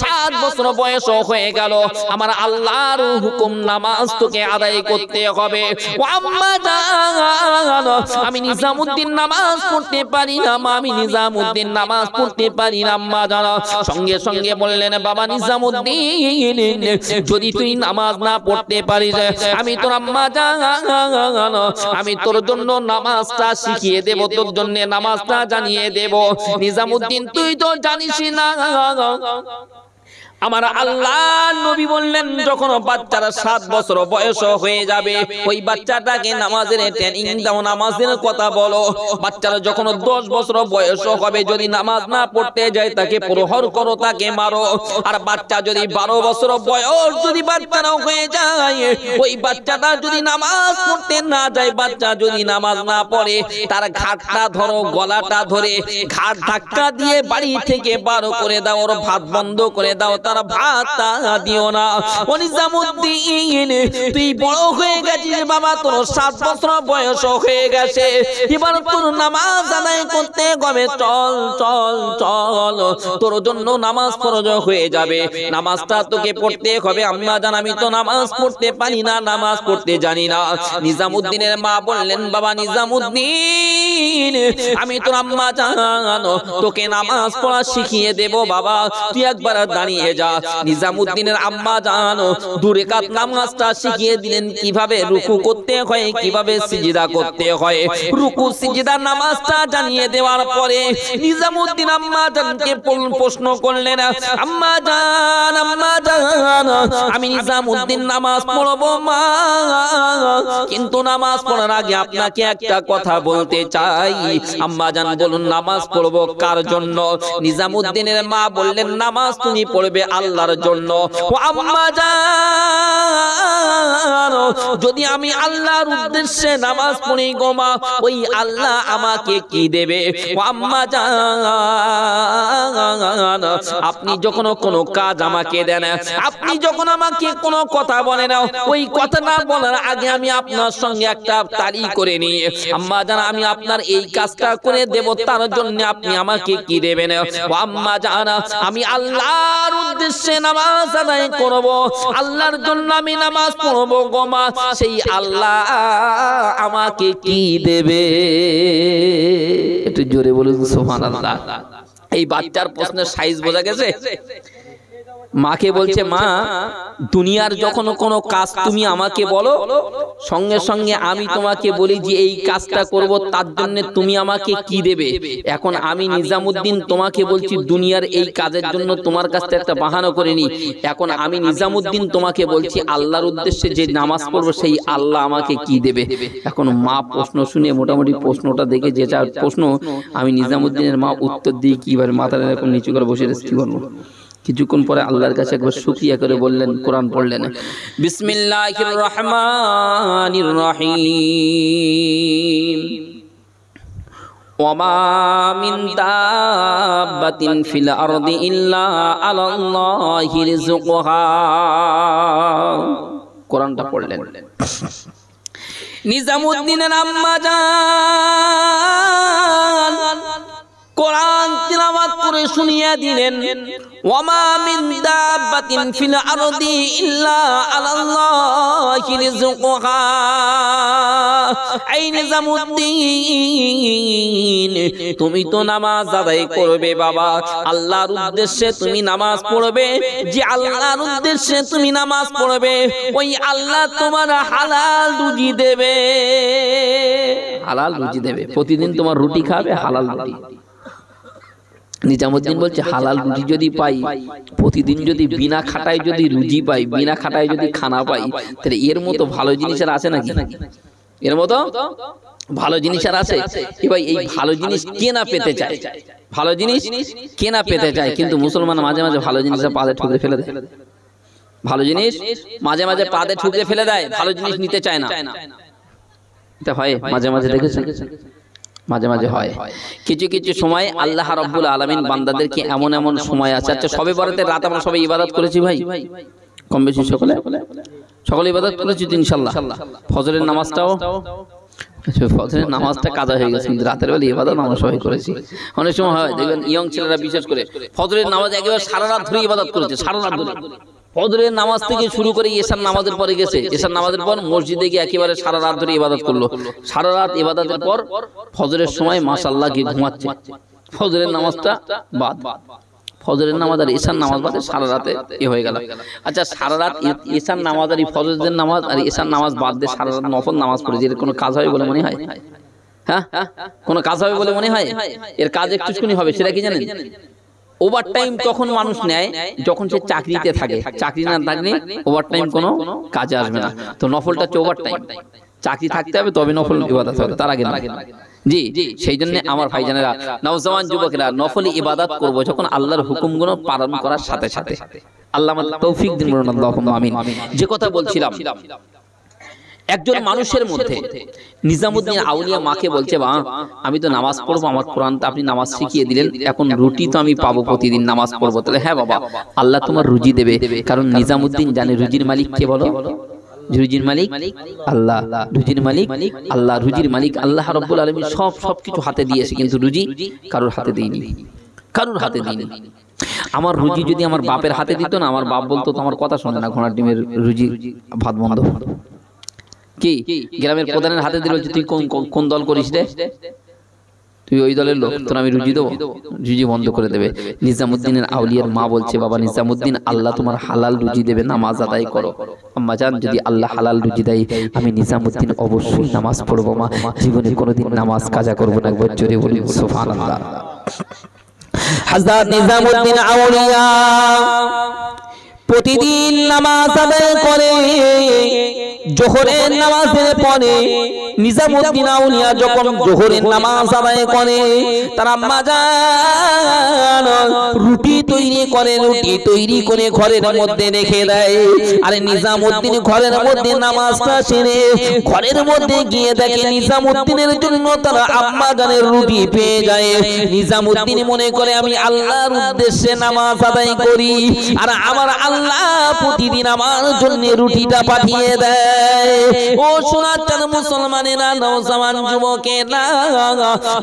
সাত বছর বয়স হয়ে গেল আমার আল্লাহর হুকুম নামাজ তোকে আদায় করতে হবে আমি নিজামুদ্দিন নামাজ পড়তে পারি না আমি নিজামুদ্দিন নামাজ পড়তে পারি না আম্মা জান সঙ্গে সঙ্গে বললেন বাবা নিজামুদ্দিন যদি তুই নামাজ না পড়তে পারিস আমি তোর আম্মা জান আমি তোর জন্য নামাজটা শিখিয়ে দেব তোর জন্য নামাজটা জানিয়ে দেব নিজামুদ্দিন তুই তো জানিস না আমার আল্লাহ নবী বললেন যখন বাচ্চারা সাত বছর বয়স হয়ে যাবে ওই বাচ্চাটাকে নামাজের ট্রেনিং দাও নামাজের কথা বলো বাচ্চারা যখন দশ বছর বয়স হবে যদি নামাজ না পড়তে যায় তাকে প্রহর করো তাকে মারো আর বাচ্চা যদি বারো বছর বয়স যদি বাচ্চারাও হয়ে যায় ওই বাচ্চাটা যদি নামাজ পড়তে না যায় বাচ্চা যদি নামাজ না পড়ে তার ঘাটটা ধরো গলাটা ধরে ঘাট ধাক্কা দিয়ে বাড়ি থেকে বার করে দাও ওর ভাত বন্ধ করে দাও তা তার ভাতা দিও না ও নিজামুদ্দিন তুই বড় হয়ে গেছিস বাবা তোর সাত বছর বয়স হয়ে গেছে এবার তোর নামাজ আদায় করতে গবে চল চল চল তোর জন্য নামাজ ফরজ হয়ে যাবে নামাজটা তোকে পড়তে হবে আম্মা জান আমি তো নামাজ পড়তে পারি না নামাজ পড়তে জানি না নিজামুদ্দিনের মা বললেন বাবা নিজামুদ্দিন আমি তোর আম্মা জানো তোকে নামাজ পড়া শিখিয়ে দেব বাবা তুই একবার দাঁড়িয়ে যা নিজামুদ্দিনের আম্মা জানো দূরে কাত নামাজটা শিখিয়ে দিলেন কিভাবে রুকু করতে হয় কিভাবে সিজদা করতে হয় রুকু সিজদা নামাজটা জানিয়ে দেওয়ার পরে নিজামুদ্দিন আম্মা জানকে প্রশ্ন করলেন আম্মা জান আম্মা জান আমি নিজামুদ্দিন নামাজ পড়বো মা কিন্তু নামাজ পড়ার আগে আপনাকে একটা কথা বলতে চাই চাই আম্মা জান বলুন নামাজ পড়ব কার জন্য নিজামুদ্দিনের মা বললেন নামাজ তুমি পড়বে আল্লাহর জন্য ও আম্মা জান যদি আমি আল্লাহর উদ্দেশ্যে নামাজ পড়ি গোমা ওই আল্লাহ আমাকে কি দেবে ও আম্মা জান আপনি যখন কোনো কাজ আমাকে দেন আপনি যখন আমাকে কোনো কথা বলেন ওই কথা না বলার আগে আমি আপনার সঙ্গে একটা তারি করে নিই আম্মা জান আমি আপনার আপনার এই কাজটা করে দেব তার জন্য আপনি আমাকে কি দেবেন আম্মা জানা আমি আল্লাহর উদ্দেশ্যে নামাজ আদায় করব আল্লাহর জন্য আমি নামাজ পড়ব গোমা সেই আল্লাহ আমাকে কি দেবে একটু জোরে বলুন সোহান আল্লাহ এই বাচ্চার প্রশ্নের সাইজ বোঝা গেছে মাকে বলছে মা দুনিয়ার যখন কোনো কাজ তুমি আমাকে বলো সঙ্গে সঙ্গে আমি তোমাকে বলি যে এই কাজটা করব তার জন্য তুমি আমাকে কি দেবে এখন আমি নিজামুদ্দিন তোমাকে বলছি দুনিয়ার এই কাজের জন্য তোমার কাছ থেকে একটা বাহানো করে নি এখন আমি নিজামুদ্দিন তোমাকে বলছি আল্লাহর উদ্দেশ্যে যে নামাজ পড়বো সেই আল্লাহ আমাকে কি দেবে এখন মা প্রশ্ন শুনে মোটামুটি প্রশ্নটা দেখে যেটা প্রশ্ন আমি নিজামুদ্দিনের মা উত্তর দিয়ে কিভাবে মাথা এখন নিচু করে বসে রেস্টি করবো কিছুক্ষণ পরে আল্লাহর কাছে একবার শুকিয়া করে বললেন কোরআন পড়লেন বিসমিল্লাহির রহমানির রহিম ওয়ামা মিন দাব্বাতিন ফিল আরদি ইল্লা আলাল্লাহি রিযুকুহা কোরআনটা পড়লেন নিজামুদ্দিনের আম্মা জান দিলেন তুমি তো নামাজ আদায় করবে বাবা আল্লাহর উদ্দেশ্যে তুমি নামাজ পড়বে যে আল্লাহর উদ্দেশ্যে তুমি নামাজ পড়বে ওই আল্লাহ তোমার হালাল রুজি দেবে হালাল রুজি দেবে প্রতিদিন তোমার রুটি খাবে হালাল রুটি নিজামুদ্দিন বলছে হালাল রুজি যদি পাই প্রতিদিন যদি বিনা খাটায় যদি রুজি পাই বিনা খাটায় যদি খানা পাই তাহলে এর মতো ভালো জিনিস আর আছে নাকি এর মতো ভালো জিনিস আর আছে ভাই এই ভালো জিনিস কেনা পেতে চায় ভালো জিনিস কেনা পেতে চায় কিন্তু মুসলমান মাঝে মাঝে ভালো জিনিসটা পাদে ঠুকরে ফেলে দেয় ভালো জিনিস মাঝে মাঝে পাদে ঠুকরে ফেলে দেয় ভালো জিনিস নিতে চায় না এটা হয় মাঝে মাঝে দেখেছেন মাঝে মাঝে হয় কিছু কিছু সময় আল্লাহ রব্বুল আলমিন বান্দাদেরকে এমন এমন সময় আছে আচ্ছা, আচ্ছা সবে বরাতের রাত আমরা সবাই ইবাদত করেছি ভাই কম বেশি সকলে সকলে ইবাদত করেছি ইনশাল্লাহ ফজরের নামাজটাও আচ্ছা, ফজরের নামাজটা কাজা হয়ে গেছে কিন্তু রাতের বেলা ইবাদত আমরা সবাই করেছি অনেক সময় হয় দেখবেন ইয়ং ছেলেরা বিশেষ করে ফজরের নামাজ একেবারে সারা রাত ধরে ইবাদত করেছে সারা রাত ধরে ফজরের নামাজ থেকে শুরু করে এসার নামাজের পরে গেছে এসার নামাজের পর মসজিদে গিয়ে একেবারে সারা রাত ধরে ইবাদত করলো সারা রাত ইবাদতের পর ফজরের সময় মাসাল্লাহ গিয়ে ঘুমাচ্ছে ফজরের নামাজটা বাদ ফজরের নামাজ আর ঈশান নামাজ বাদে সারা রাতে এ হয়ে গেল আচ্ছা, আচ্ছা সারা রাত ঈশান নামাজ আর ফজরের নামাজ আর ঈশান নামাজ বাদ দিয়ে সারা রাত নফল নামাজ পড়ে যে কোনো কাজ হয় বলে মনে হয় হ্যাঁ? হ্যাঁ কোনো কাজ হবে বলে মনে হয় হ্যাঁ? এর কাজ একটুখানি হবে সেটা কি জানেন ওভারটাইম তখন মানুষ নেয় যখন সে চাকরিতে থাকে চাকরি না থাকলে ওভারটাইম কোনো কাজে আসবে না তো নফলটা হচ্ছে ওভারটাইম চাকরি থাকতে হবে তবে নফল ইবাদত হবে তার আগে না জি সেই জন্য আমার ভাইজানেরা নওজওয়ান যুবকেরা নফল ইবাদত করব যখন আল্লাহর হুকুমগুলো পালন করার সাথে সাথে আল্লাহ তৌফিক দিন আল্লাহ আমিন যে কথা বলছিলাম একজন মানুষের মধ্যে নিজামুদ্দিন আউলিয়া মাকে বলছে বা আমি তো নামাজ পড়বো আমার কোরআন আপনি নামাজ শিখিয়ে দিলেন এখন রুটি তো আমি পাবো প্রতিদিন নামাজ পড়বো তাহলে হ্যাঁ, হ্যাঁ বাবা আল্লাহ তোমার রুজি দেবে কারণ নিজামুদ্দিন জানে রুজির মালিক কে বলো আল্লাহ রুজির মালিক আল্লাহ সবকিছু হাতে কিন্তু রুজি কারোর হাতে হাতে আমার রুজি যদি আমার বাপের হাতে দিত না আমার বাপ বলতো তো আমার কথা শোনে না ঘোড়ার ডিমের রুজি ভাত বন্ধ কি গ্রামের প্রধানের হাতে দিল তুই কোন কোন দল করিস রে তুই ওই দলের লোক তোর আমি রুজি দেবো রুজি বন্ধ করে দেবে নিজামুদ্দিনের আউলিয়ার মা বলছে বাবা নিজামুদ্দিন আল্লাহ তোমার হালাল রুজি দেবে নামাজ আদায় করো আম্মা জান যদি আল্লাহ হালাল রুজি দেয় আমি নিজামুদ্দিন অবশ্যই নামাজ পড়বো মা জীবনে কোনোদিন নামাজ কাজা করবো না একবার জোরে বলি আল্লাহ হাজার নিজামুদ্দিন আউলিয়া প্রতিদিন নামাজ আদায় করে জোহরের নামাজের পরে নিজামুদ্দিন আউলিয়া যখন জোহরের নামাজ আদায় করে তারা মাজার তৈরি করে রুটি তৈরি করে ঘরের মধ্যে রেখে দেয় আর নিজামুদ্দিন ঘরের মধ্যে নামাজটা সেরে ঘরের মধ্যে গিয়ে দেখে নিজামুদ্দিনের জন্য তার আম্মা জানের রুটি পেয়ে যায় নিজামুদ্দিন মনে করে আমি আল্লাহর উদ্দেশ্যে নামাজ আদায় করি আর আমার আল্লাহ প্রতিদিন আমার জন্য রুটিটা পাঠিয়ে দেয় ও শোনার মুসলমানেরা নৌজওয়ান যুবকেরা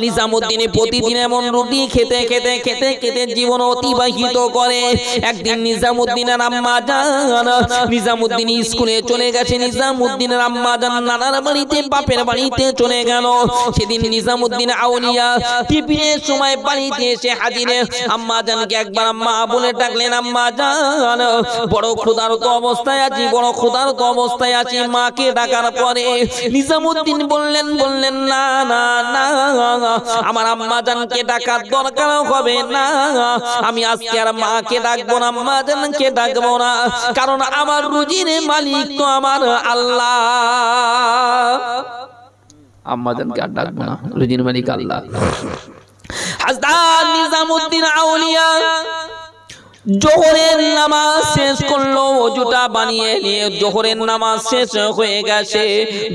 নিজামুদ্দিন প্রতিদিন এমন রুটি খেতে খেতে খেতে খেতে জীবন অতিবাহিত বিবাহিত করে একদিন নিজামুদ্দিনের আম্মা জান নিজামুদ্দিন স্কুলে চলে গেছে নিজামুদ্দিনের আম্মা জান নানার বাড়িতে বাপের বাড়িতে চলে গেল সেদিন নিজামুদ্দিন আউলিয়া টিফিনের সময় বাড়িতে এসে হাজিরে আম্মা জানকে একবার আম্মা বলে ডাকলেন আম্মা জান বড় তো অবস্থায় আছি বড় তো অবস্থায় আছি মাকে ডাকার পরে নিজামুদ্দিন বললেন বললেন না না না আমার আম্মা জানকে ডাকার দরকার হবে না আমি আজ আজকে আর মাকে ডাকবো না মাদানকে ডাকবো না কারণ আমার রুজির মালিক তো আমার আল্লাহ আম্মাদানকে আর ডাকবো না রুজির মালিক আল্লাহ হাজদার নিজামুদ্দিন আউলিয়া জোহরের নামাজ শেষ করলো অজুটা বানিয়ে নিয়ে জোহরের নামাজ শেষ হয়ে গেছে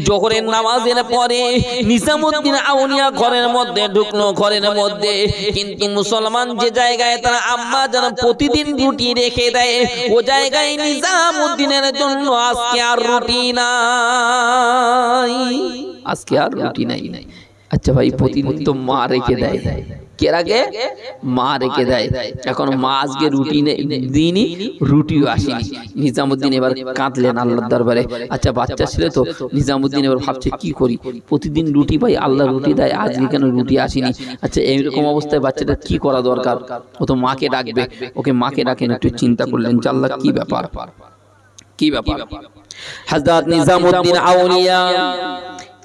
জোহরের নামাজের পরে নিজামুদ্দিন আউনিয়া ঘরের মধ্যে ঢুকলো ঘরের মধ্যে কিন্তু মুসলমান যে জায়গায় তার আম্মা যেন প্রতিদিন রুটি রেখে দেয় ও জায়গায় নিজামুদ্দিনের জন্য আজকে আর রুটি নাই আজকে আর রুটি নাই নাই আচ্ছা, আচ্ছা ভাই প্রতিদিন তো মা রেখে দেয় কে রাখে মা রেখে দেয় এখন মা আজকে রুটি দিনই রুটিও আসেনি নিজামুদ্দিন এবার কাঁদলেন আল্লাহর দরবারে আচ্ছা, আচ্ছা বাচ্চা ছেলে তো নিজামুদ্দিন এবার ভাবছে কি করি প্রতিদিন রুটি ভাই আল্লাহ রুটি দেয় আজকে কেন রুটি আসেনি আচ্ছা এইরকম অবস্থায় বাচ্চাটা কি করা দরকার ও তো মাকে ডাকবে ওকে মাকে ডাকেন একটু চিন্তা করলেন যে আল্লাহ কি ব্যাপার কি ব্যাপার হাজরাত নিজামুদ্দিন আউলিয়া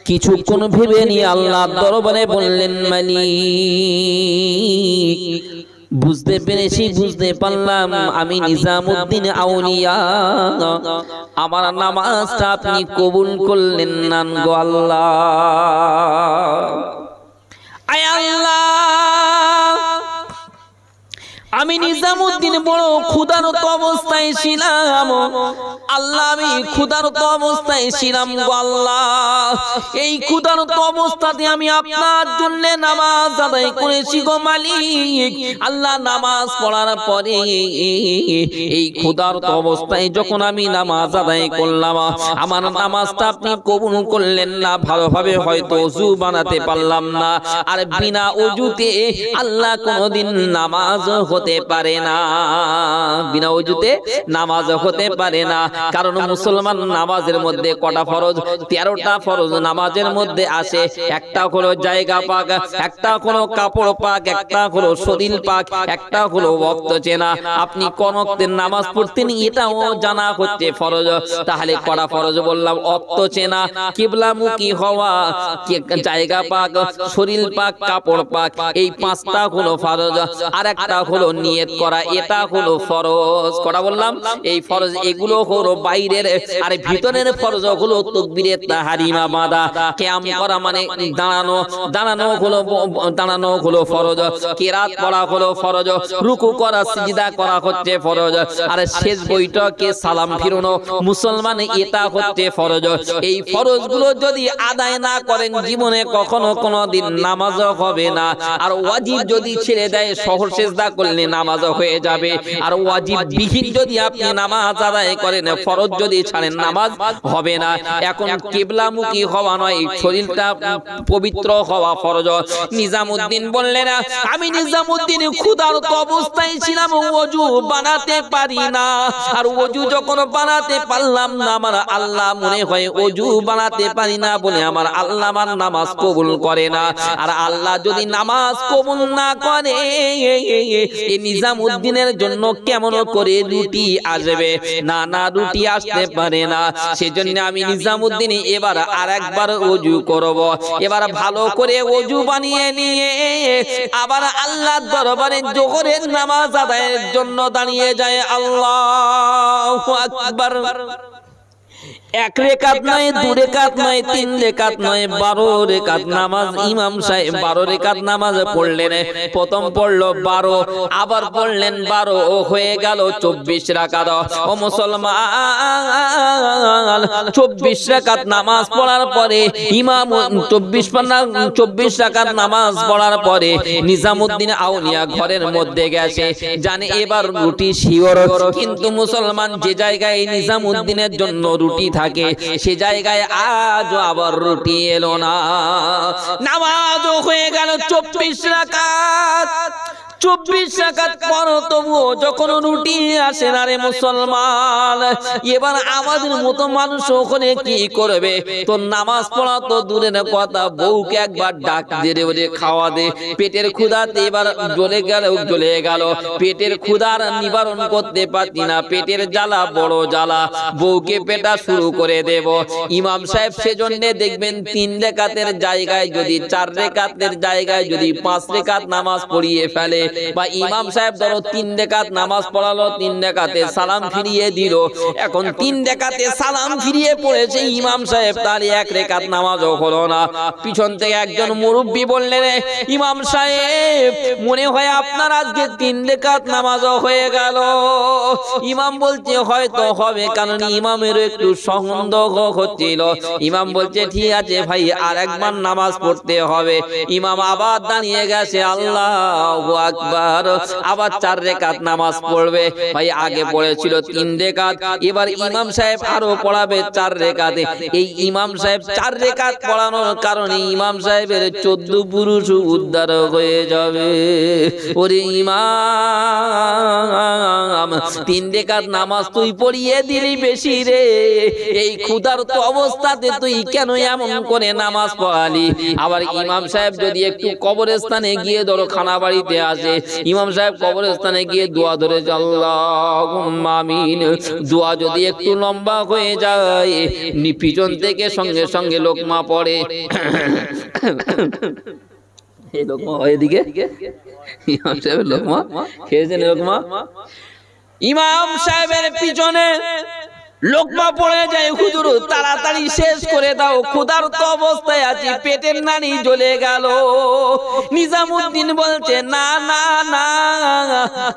কিছুক্ষণ ভেবে নিয়ে আল্লাহ দরবারে বললেন মানি বুঝতে পেরেছি বুঝতে পারলাম আমি নিজামুদ্দিন আউলিয়া আমার নামাজটা আপনি কবুল করলেন নান গো আল্লাহ আয় আল্লাহ আমি নিজামুদ্দিন বড় ক্ষুদারত অবস্থায় ছিলাম আল্লাহ আমি ক্ষুদারত অবস্থায় ছিলাম আল্লাহ এই ক্ষুদারত অবস্থাতে আমি আপনার জন্য নামাজ আদায় করেছি গো মালিক আল্লাহ নামাজ পড়ার পরে এই ক্ষুদারত অবস্থায় যখন আমি নামাজ আদায় করলাম আমার নামাজটা আপনি কবুল করলেন না ভালোভাবে হয়তো অজু বানাতে পারলাম না আর বিনা অজুতে আল্লাহ কোনোদিন নামাজ হতে পারে না বিনা উজুতে নামাজ হতে পারে না কারণ মুসলমান নামাজের মধ্যে কটা ফরজ তেরোটা ফরজ নামাজের মধ্যে আসে একটা হলো জায়গা পাক একটা হলো কাপড় পাক একটা হলো শরীর পাক একটা হলো ভক্ত চেনা আপনি কনকের নামাজ পড়তেন এটাও জানা হচ্ছে ফরজ তাহলে কড়া ফরজ বললাম অক্ত চেনা কিবলামুখী হওয়া জায়গা পাক শরীর পাক কাপড় পাক এই পাঁচটা হলো ফরজ আর একটা হলো নিয়ত করা এটা হলো ফরজ কটা বললাম এই ফরজ এগুলো হলো বাইরের আর ভিতরের ফরজ হলো তকবিরে তাহারিমা বাঁধা কেয়াম করা মানে, মানে দাঁড়ানো দাঁড়ানো হলো দাঁড়ানো হলো ফরজ কেরাত পড়া হলো ফরজ রুকু করা সিজদা করা হচ্ছে ফরজ আর শেষ বৈঠকে সালাম ফিরানো মুসলমান এটা হচ্ছে ফরজ এই ফরজ গুলো যদি আদায় না করেন জীবনে কখনো কোনো দিন নামাজও হবে না আর ওয়াজিব যদি ছেড়ে দেয় শহর সেজদা করলে করলেন নামাজ হয়ে যাবে আর ওয়াজিব বিহীন যদি আপনি নামাজ আদায় করেন ফরজ যদি ছাড়েন নামাজ হবে না এখন কেবলামুখী হওয়া নয় শরীরটা পবিত্র হওয়া ফরজ নিজামুদ্দিন বললেন আমি নিজামুদ্দিন ক্ষুধার্ত অবস্থায় ছিলাম ওযু বানাতে পারি না আর ওযু যখন বানাতে পারলাম না আমার আল্লাহ মনে হয় ওযু বানাতে পারি না বলে আমার আল্লাহ আমার নামাজ কবুল করে না আর আল্লাহ যদি নামাজ কবুল না করে এই জন্য কেমন করে রুটি আসবে না না রুটি আসতে পারে না সেজন্য আমি নিজাম এবার আর একবার অজু করব এবার ভালো করে অজু বানিয়ে নিয়ে আবার আল্লাহ দরবারে জোহরের নামাজ আদায়ের জন্য দাঁড়িয়ে যায় আল্লাহ আকবার এক রেখাত নয় দু রেখাত নয় তিন রেখাত নয় বারো রেখাত নামাজ ইমাম সাহেব বারো রেখাত নামাজ পড়লেন প্রথম পড়ল বারো আবার পড়লেন বারো ও হয়ে গেল চব্বিশ রাকাত ও মুসলমান চব্বিশ নামাজ পড়ার পরে ইমাম চব্বিশ চব্বিশ নামাজ পড়ার পরে নিজামুদ্দিন আউলিয়া ঘরের মধ্যে গেছে জানে এবার রুটি শিওর কিন্তু মুসলমান যে জায়গায় নিজামুদ্দিনের জন্য রুটি থাকে সে জায়গায় আজও আবার রুটি এলো না নামাজও হয়ে গেল চব্বিশ রাকাত আমাদের মতো মানুষ ওখানে কি করবে নামাজ পড়া তো দূরে কথা বউকে একবার ডাক খাওয়া দে পেটের ক্ষুধাতে এবার জ্বলে গেল জ্বলে গেল পেটের ক্ষুধার নিবারণ করতে পারি না পেটের জ্বালা বড় জ্বালা বউকে পেটা শুরু করে দেব ইমাম সাহেব সেজন্য দেখবেন তিন রেখাতের জায়গায় যদি চার রেখাতের জায়গায় যদি পাঁচ রেখাত নামাজ পড়িয়ে ফেলে বা ইমাম সাহেব ধরো তিন দেখাত নামাজ পড়ালো তিন দেখাতে সালাম ফিরিয়ে দিল এখন তিন দেখাতে সালাম ফিরিয়ে পড়েছে ইমাম সাহেব তার এক রেখাত নামাজও হলো না পিছন থেকে একজন মুরব্বী বললেন ইমাম সাহেব মনে হয় আপনার আজকে তিন নামাজও হয়ে গেল ইমাম বলছে হয়তো হবে কারণ ইমামের একটু সন্দেহ হচ্ছিল ইমাম বলছে ঠিক আছে ভাই আর একবার নামাজ পড়তে হবে ইমাম আবার দাঁড়িয়ে গেছে আল্লাহ আবার চার রেকাত নামাজ পড়বে ভাই আগে পড়েছিল তিন রেকাত এবার ইমাম সাহেব আরো পড়াবে চার এই ইমাম সাহেব চার পড়ানোর কারণে ইমাম সাহেবের চোদ্দ পুরুষ উদ্ধার হয়ে যাবে ওরে ইমাম তিন নামাজ তুই পড়িয়ে দিলি বেশি রে এই তো অবস্থাতে তুই কেন এমন করে নামাজ পড়ালি আবার ইমাম সাহেব যদি একটু কবরস্থানে গিয়ে ধরো খানাবাড়িতে আসে আছে ইমাম সাহেব কবরস্থানে গিয়ে দোয়া ধরেছে আল্লাহ মামিন দোয়া যদি একটু লম্বা হয়ে যায় পিছন থেকে সঙ্গে সঙ্গে লোকমা পড়ে ইমাম লোকমা খেয়েছেন লোকমা ইমাম সাহেবের পিছনে লোকমা পড়ে যায় হুজুর তাড়াতাড়ি শেষ করে দাও খুদার তো অবস্থায় আছি পেটের নানি জ্বলে গেল নিজামুদ্দিন বলছে না না না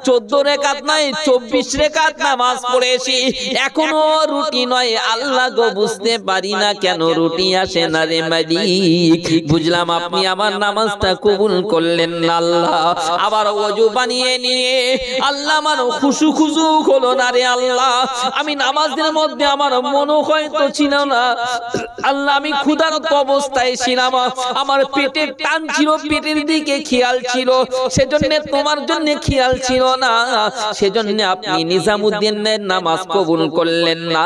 চোদ্দ রেখাত নাই চব্বিশ রেখাত নামাজ পড়েছি এখনো রুটি নয় আল্লাহ গো বুঝতে পারি না কেন রুটি আসে না রে মারি বুঝলাম আপনি আমার নামাজটা কবুল করলেন না আল্লাহ আবার অজু বানিয়ে নিয়ে আল্লাহ মানো খুশু খুশু হলো না রে আল্লাহ আমি নামাজ দিলাম মধ্যে আমার মনে হয়তো তো ছিল না আল্লাহ আমি ক্ষুধারত অবস্থায় ছিলাম আমার পেটের টান ছিল পেটের দিকে খেয়াল ছিল সেজন্য তোমার জন্য খেয়াল ছিল না সেজন্য আপনি নিজামুদ্দিনের নামাজ কবুল করলেন না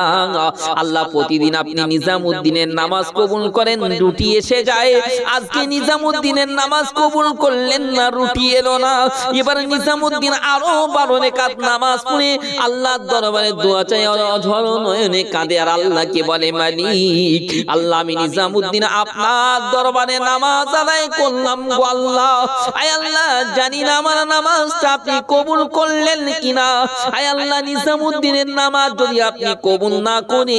আল্লাহ প্রতিদিন আপনি নিজামুদ্দিনের নামাজ কবুল করেন রুটি এসে যায় আজকে নিজামুদ্দিনের নামাজ কবুল করলেন না রুটি এলো না এবার নিজামুদ্দিন আরো বারো রেখাত নামাজ পড়ে আল্লাহ দরবারে দোয়া চাই ঝড় নয়নে কাঁদে আর আল্লাহকে বলে মালিক আল্লাহ আমি নিজামুদ্দিন আপনার দরবারে নামাজ আদায় করলাম গো আল্লাহ আয় আল্লাহ জানি না আমার নামাজটা আপনি কবুল করলেন কিনা আয় আল্লাহ নিজামুদ্দিনের নামাজ যদি আপনি কবুল না করে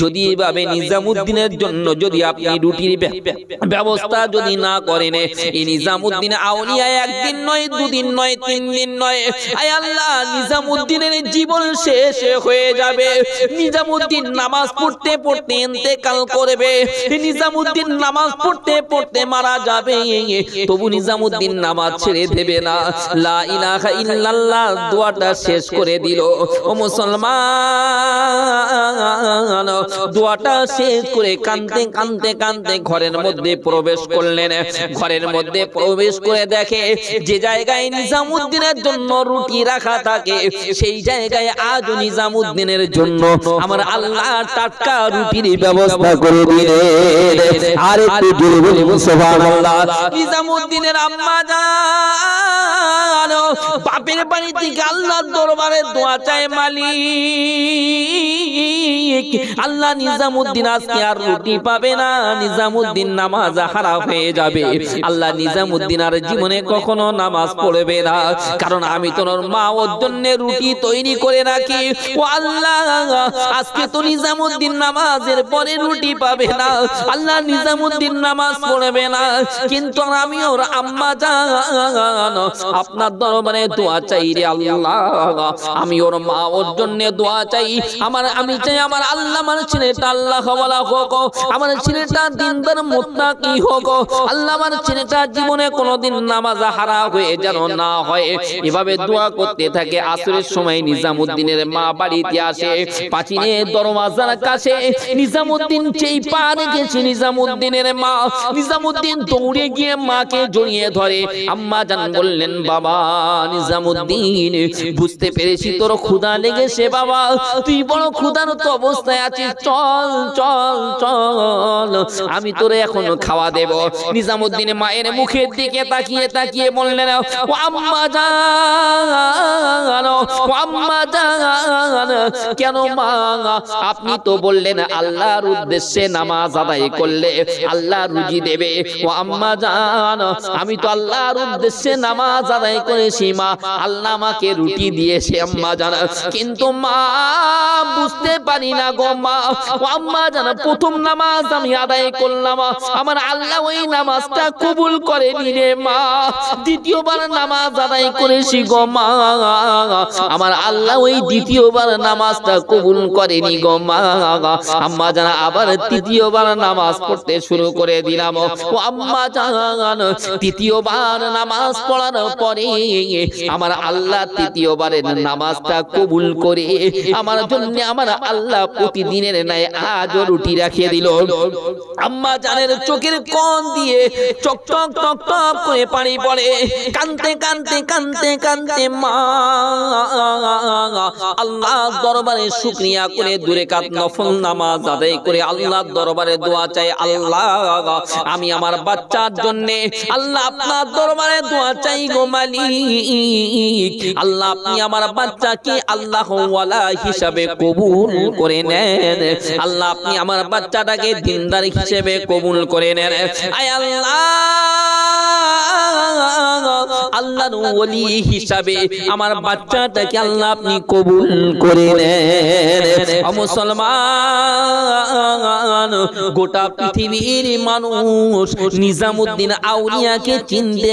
যদি এভাবে নিজামুদ্দিনের জন্য যদি আপনি রুটির ব্যবস্থা যদি না করেন এই নিজামুদ্দিন আউলিয়া একদিন নয় দুদিন নয় তিন দিন নয় আয় আল্লাহ নিজামুদ্দিনের জীবন শেষ হয়ে যায় যাবে নিজামুদ্দিন নামাজ পড়তে পড়তে ইন্তেকাল করবে নিজামুদ্দিন নামাজ পড়তে পড়তে মারা যাবে তবু নিজামুদ্দিন নামাজ ছেড়ে দেবে না লা ইলাহা ইল্লাল্লাহ দোয়াটা শেষ করে দিল ও মুসলমান দোয়াটা শেষ করে কানতে কানতে কানতে ঘরের মধ্যে প্রবেশ করলেন ঘরের মধ্যে প্রবেশ করে দেখে যে জায়গায় নিজামুদ্দিনের জন্য রুটি রাখা থাকে সেই জায়গায় আজ নিজামুদ্দিনের জীবনের জন্য আমার আল্লাহ টাটকা রুটির ব্যবস্থা করে দিলে আর একটু জোরে বলি আম্মা জান বাপের বাড়িতে থেকে আল্লাহর দরবারে দোয়া চায় মালি আল্লাহ নিজামুদ্দিন আজকে আর রুটি পাবে না নিজামুদ্দিন নামাজ হারা হয়ে যাবে আল্লাহ নিজামুদ্দিন আর জীবনে কখনো নামাজ পড়বে না কারণ আমি তোর মা ওর জন্য রুটি তৈরি করে রাখি ও আল্লাহ আজকে তো নামাজের পরে রুটি পাবে না আল্লাহ নামাজ পড়বে না কিন্তু আমি ওর আম্মা আপনার দরবারে দোয়া চাই রে আল্লাহ আমি ওর মা ওর জন্য দোয়া চাই আমার আমি চাই আমার আল্লাহ আমার ছেলেটা আল্লাহ হোক আমার ছেলেটা দিনদার কি হোক আল্লাহ আমার ছেলেটা জীবনে কোনোদিন নামাজ হারা হয়ে যেন না হয় এভাবে দোয়া করতে থাকে আসরের সময় নিজামুদ্দিনের মা বাড়িতে আসে পাচিনের দরওয়াজার কাছে নিজামুদ্দিন চেই পা গেছে নিজামুদ্দিনের মা নিজামুদ্দিন দৌড়ে গিয়ে মাকে জড়িয়ে ধরে আম্মা জান বললেন বাবা নিজামুদ্দিন বুঝতে পেরেছি তোর ক্ষুদা লেগেছে বাবা তুই বড় ক্ষুদার তো অবস্থায় আছিস চল চল চল আমি তোর এখন খাওয়া দেব নিজামুদ্দিন মায়ের মুখের দিকে তাকিয়ে তাকিয়ে বললেন ও আম্মা জান ও আম্মা জান কেন মা আপনি তো বললেন আল্লাহর উদ্দেশ্যে নামাজ আদায় করলে আল্লাহ রুজি দেবে ও আম্মা জান আমি তো আল্লাহর উদ্দেশ্যে নামাজ আদায় করেছি মা আল্লাহ আমাকে রুটি দিয়েছে আম্মা জান কিন্তু মা বুঝতে পারি না গো মা ও আম্মা জান প্রথম নামাজ আমি আদায় করলাম আমার আল্লাহ ওই নামাজটা কবুল করে নিলে মা দ্বিতীয়বার নামাজ আদায় করেছি গো মা আমার আল্লাহ ওই দ্বিতীয়বার নামাজ নামাজটা কবুল করেনি গো মা আম্মা জান আবার তৃতীয়বার নামাজ পড়তে শুরু করে দিলাম ও আম্মা জান তৃতীয়বার নামাজ পড়ার পরে আমার আল্লাহ তৃতীয়বারের নামাজটা কবুল করে আমার জন্য আমার আল্লাহ প্রতিদিনের নাই আজও রুটি রাখিয়ে দিল আম্মা জানের চোখের কোন দিয়ে চক টক টক টক করে পানি পড়ে কানতে কানতে কানতে কানতে মা আল্লাহ দরবারে শুকরিয়া করে দূরে কাত নফল নামাজ আদায় করে আল্লাহর দরবারে দোয়া চাই আল্লাহ আমি আমার বাচ্চার জন্য আল্লাহ আপনার দরবারে দোয়া চাই গো মালিক আল্লাহ আপনি আমার বাচ্চাকে আল্লাহ ওয়ালা হিসাবে কবুল করে নেন আল্লাহ আপনি আমার বাচ্চাটাকে দিনদার হিসেবে কবুল করে নেন আয় আল্লাহ আল্লাহর ওলি হিসাবে আমার বাচ্চাটাকে আল্লাহ আপনি কবুল করে মুসলমান গোটা পৃথিবীর মানুষ নিজামুদ্দিন আউলিয়াকে চিনতে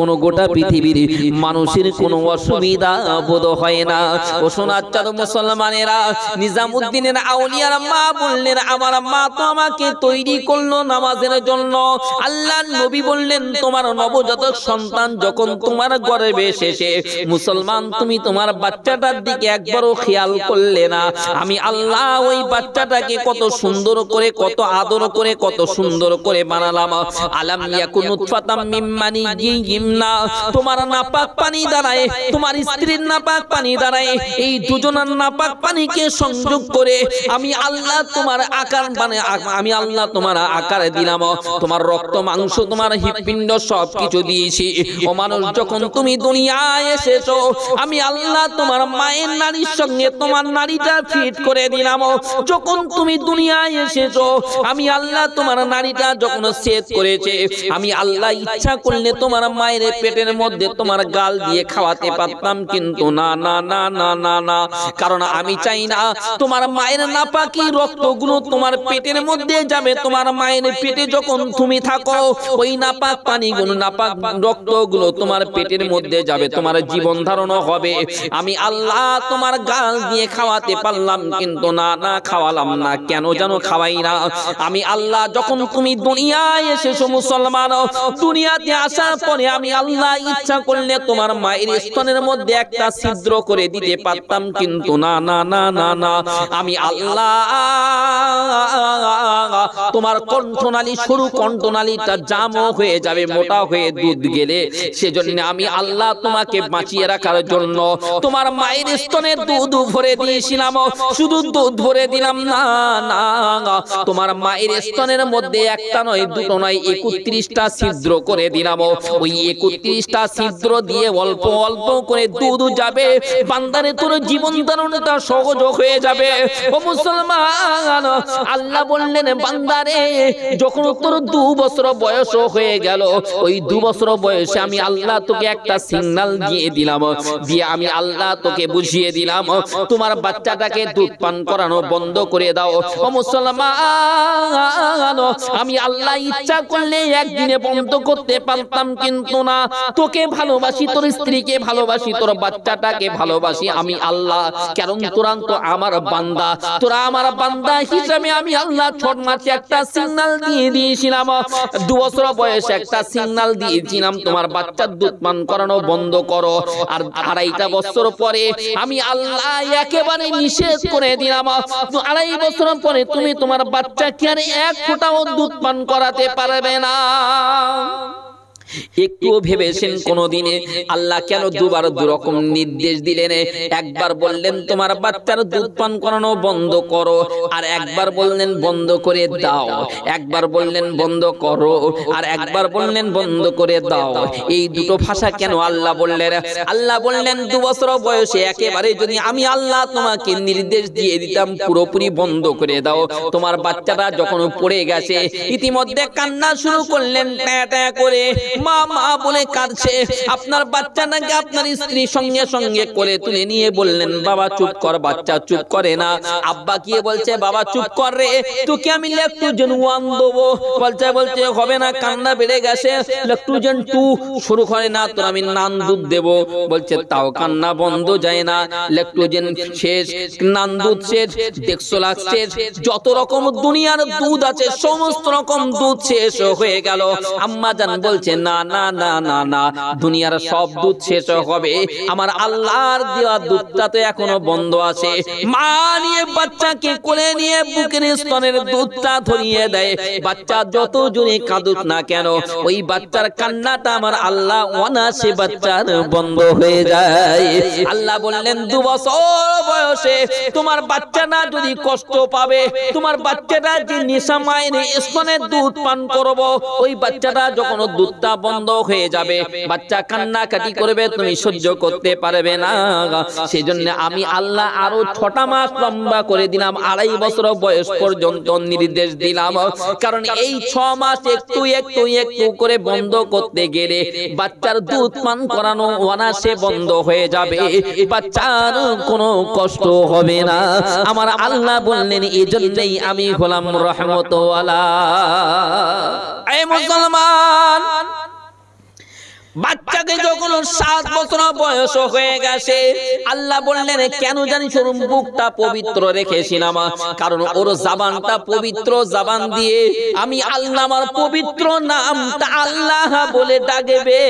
কোন গোটা পৃথিবীর মানুষের অসুবিধা বোধ হয় না ও সোনাচ্চার মুসলমানেরা নিজামুদ্দিনের আউলিয়ার মা বললেন আমার মা তো আমাকে তৈরি করলো নামাজের জন্য আল্লাহ নবী বললেন তোমার নবজাত সন্তান যখন তোমার গর্বে এসেছে মুসলমান তুমি তোমার বাচ্চাটার দিকে একবারও খেয়াল করলে না আমি আল্লাহ ওই বাচ্চাটাকে কত সুন্দর করে কত আদর করে কত সুন্দর করে বানালাম আলাম ইয়াকুন উৎফাতাম মিম্মানি গিমনা তোমার নাপাক পানি দাঁড়ায় তোমার স্ত্রীর নাপাক পানি দাঁড়ায় এই দুজনের নাপাক পানিকে সংযোগ করে আমি আল্লাহ তোমার আকার মানে আমি আল্লাহ তোমার আকারে দিলাম তোমার রক্ত মাংস তোমার হৃৎপিণ্ড সব কিছু দিয়েছি ও মানুষ যখন তুমি দুনিয়ায় এসেছো আমি আল্লাহ তোমার মায়ের নারীর সঙ্গে দিয়ে তোমার নারীটা ফিট করে দিলাম যখন তুমি দুনিয়ায় এসেছো আমি আল্লাহ তোমার নারীটা যখন সেট করেছে আমি আল্লাহ ইচ্ছা করলে তোমার মায়ের পেটের মধ্যে তোমার গাল দিয়ে খাওয়াতে পারতাম কিন্তু না না না না না না কারণ আমি চাই না তোমার মায়ের নাপাকি রক্তগুলো তোমার পেটের মধ্যে যাবে তোমার মায়ের পেটে যখন তুমি থাকো ওই নাপাক পানিগুলো নাপাক রক্তগুলো তোমার পেটের মধ্যে যাবে তোমার জীবন ধারণ হবে আমি আল্লাহ তোমার গাল কাজ দিয়ে খাওয়াতে পারলাম কিন্তু না না খাওয়ালাম না কেন যেন খাওয়াই না আমি আল্লাহ যখন তুমি দুনিয়ায় এসেছো মুসলমান দুনিয়াতে আসার পরে আমি আল্লাহ ইচ্ছা করলে তোমার মায়ের স্তনের মধ্যে একটা ছিদ্র করে দিতে পারতাম কিন্তু না না না না না আমি আল্লাহ তোমার কণ্ঠনালী সরু কণ্ঠনালীটা জামও হয়ে যাবে মোটা হয়ে দুধ গেলে সেজন্য আমি আল্লাহ তোমাকে বাঁচিয়ে রাখার জন্য তোমার মায়ের স্তনের দুধ দুধ ভরে দিয়েছিলাম শুধু দুধ ভরে দিলাম না না তোমার মায়ের স্তনের মধ্যে একটা নয় দুটো নয় একত্রিশটা ছিদ্র করে দিলাম ওই একত্রিশটা ছিদ্র দিয়ে অল্প অল্প করে দুধ যাবে বান্দারে তোর জীবন ধারণটা সহজ হয়ে যাবে ও মুসলমান আল্লাহ বললেন বান্দারে যখন তোর দু বছর বয়স হয়ে গেল ওই দু বছর বয়সে আমি আল্লাহ তোকে একটা সিগনাল দিয়ে দিলাম দিয়ে আমি আল্লাহ তোকে বুঝিয়ে দিলাম তোমার বাচ্চাটাকে দুধ পান করানো বন্ধ করে দাও ও মুসলমান আমি আল্লাহ ইচ্ছা করলে একদিনে বন্ধ করতে পারতাম কিন্তু না তোকে ভালোবাসি তোর স্ত্রীকে ভালোবাসি তোর বাচ্চাটাকে ভালোবাসি আমি আল্লাহ কারণ তোরা তো আমার বান্দা তোরা আমার বান্দা হিসেবে আমি আল্লাহ ছোট মাছে একটা সিগনাল দিয়ে দিয়েছিলাম দু বছর বয়সে একটা সিগনাল দিয়েছিলাম তোমার বাচ্চার দুধ পান করানো বন্ধ করো আর আড়াইটা বছর পরে আমি আল্লাহ একেবারে নিষেধ করে দিলাম আড়াই বছর পরে তুমি তোমার বাচ্চাকে আর এক ফোঁটাও দুধ পান করাতে পারবে না একটুও ভেবেছেন কোনোদিনে আল্লাহ কেন দুবার দুরকম নির্দেশ দিলেন একবার বললেন তোমার বাচ্চার দুধ পান করানো বন্ধ করো আর একবার বললেন বন্ধ করে দাও একবার বললেন বন্ধ করো আর একবার বললেন বন্ধ করে দাও এই দুটো ভাষা কেন আল্লাহ বললেন আল্লাহ বললেন দু বছর বয়সে একেবারে যদি আমি আল্লাহ তোমাকে নির্দেশ দিয়ে দিতাম পুরোপুরি বন্ধ করে দাও তোমার বাচ্চারা যখন পড়ে গেছে ইতিমধ্যে কান্না শুরু করলেন করে মা মা বলে কাঁদছে আপনার বাচ্চা নাকি আপনার স্ত্রী সঙ্গে সঙ্গে করে তুলে নিয়ে বললেন বাবা চুপ কর বাচ্চা চুপ করে না আব্বা কি বলছে বাবা চুপ কর রে তোকে আমি লেকটুজেন ওয়ান দেবো বলছে বলছে হবে না কান্না বেড়ে গেছে লেকটুজেন টু শুরু করে না তো আমি নান দুধ দেবো বলছে তাও কান্না বন্ধ যায় না লেকটোজেন শেষ নান দুধ শেষ দেখছো লাগছে যত রকম দুনিয়ার দুধ আছে সমস্ত রকম দুধ শেষ হয়ে গেল আম্মা জান বলছেন না না না না না দুনিয়ার সব দুধ শেষ হবে আমার আল্লাহর দেওয়া দুধটা তো এখনো বন্ধ আছে মা নিয়ে বাচ্চাকে কোলে নিয়ে বুকের স্তনের দুধটা ধরিয়ে দেয় বাচ্চা যত জোরে কাঁদুক না কেন ওই বাচ্চার কান্নাটা আমার আল্লাহ অনাসে বাচ্চার বন্ধ হয়ে যায় আল্লাহ বললেন দু বছর বয়সে তোমার বাচ্চাটা যদি কষ্ট পাবে তোমার বাচ্চাটা যে নেশা মায়ের স্তনের দুধ পান করব ওই বাচ্চাটা যখন দুধটা বন্ধ হয়ে যাবে বাচ্চা কান্না কাটি করবে তুমি সহ্য করতে পারবে না সেই জন্য আমি আল্লাহ আরো ছটা মাস লম্বা করে দিলাম আড়াই বছর বয়স পর্যন্ত নির্দেশ দিলাম কারণ এই ছ মাস একটু একটু একটু করে বন্ধ করতে গেলে বাচ্চার দুধ পান করানো অনাসে বন্ধ হয়ে যাবে বাচ্চার কোনো কষ্ট হবে না আমার আল্লাহ বললেন এই জন্যই আমি হলাম রহমত মুসলমান বাচ্চাকে যখন সাত বছর বয়স হয়ে গেছে আল্লাহ বললেন কেন জানি ওর বুকটা পবিত্র রেখেছিলাম কারণ ওর জাবানটা পবিত্র জাবান দিয়ে আমি আল্লাহ আমার পবিত্র নামটা আল্লাহ বলে ডাকবে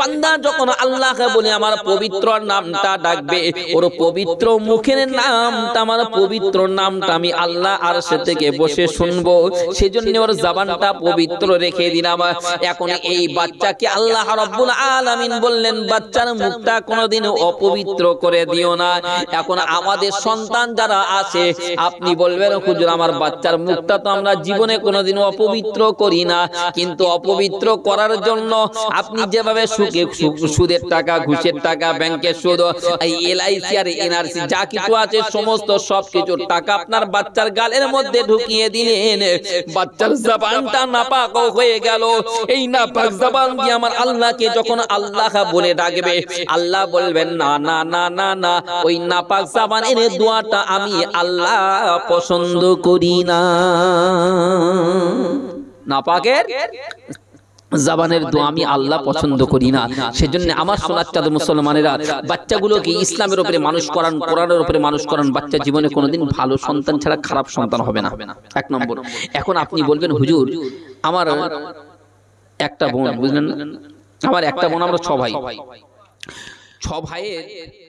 বান্দা যখন আল্লাহ বলে আমার পবিত্র নামটা ডাকবে ওর পবিত্র মুখের নামটা আমার পবিত্র নামটা আমি আল্লাহ আর সে থেকে বসে শুনবো সেজন্য ওর জাবানটা পবিত্র রেখে দিলাম এখন এই বাচ্চাকে আল্লাহ রব রব্বুল আলামিন বললেন বাচ্চার মুখটা কোনোদিন অপবিত্র করে দিও না এখন আমাদের সন্তান যারা আছে আপনি বলবেন হুজুর আমার বাচ্চার মুখটা তো আমরা জীবনে কোনোদিন অপবিত্র করি না কিন্তু অপবিত্র করার জন্য আপনি যেভাবে সুখে সুদের টাকা ঘুষের টাকা ব্যাংকের সুদ এই এলআইসি আর এনআরসি যা কিছু আছে সমস্ত সবকিছু টাকা আপনার বাচ্চার গালের মধ্যে ঢুকিয়ে দিলেন বাচ্চার জবানটা নাপাক হয়ে গেল এই নাপাক জবান দিয়ে আমার আল্লাহকে তাকে যখন আল্লাহ বলে ডাকবে আল্লাহ বলবেন না না না না না ওই নাপাক সাবানের দোয়াটা আমি আল্লাহ পছন্দ করি না নাপাকের জাবানের দোয়া আমি আল্লাহ পছন্দ করি না সেজন্য আমার সোনার চাঁদ মুসলমানেরা বাচ্চাগুলোকে ইসলামের উপরে মানুষ করান কোরআনের উপরে মানুষ করান বাচ্চা জীবনে কোনোদিন ভালো সন্তান ছাড়া খারাপ সন্তান হবে না এক নম্বর এখন আপনি বলবেন হুজুর আমার একটা বোন বুঝলেন আমার একটা বোন আমরা ছ ভাই ছ ভাইয়ের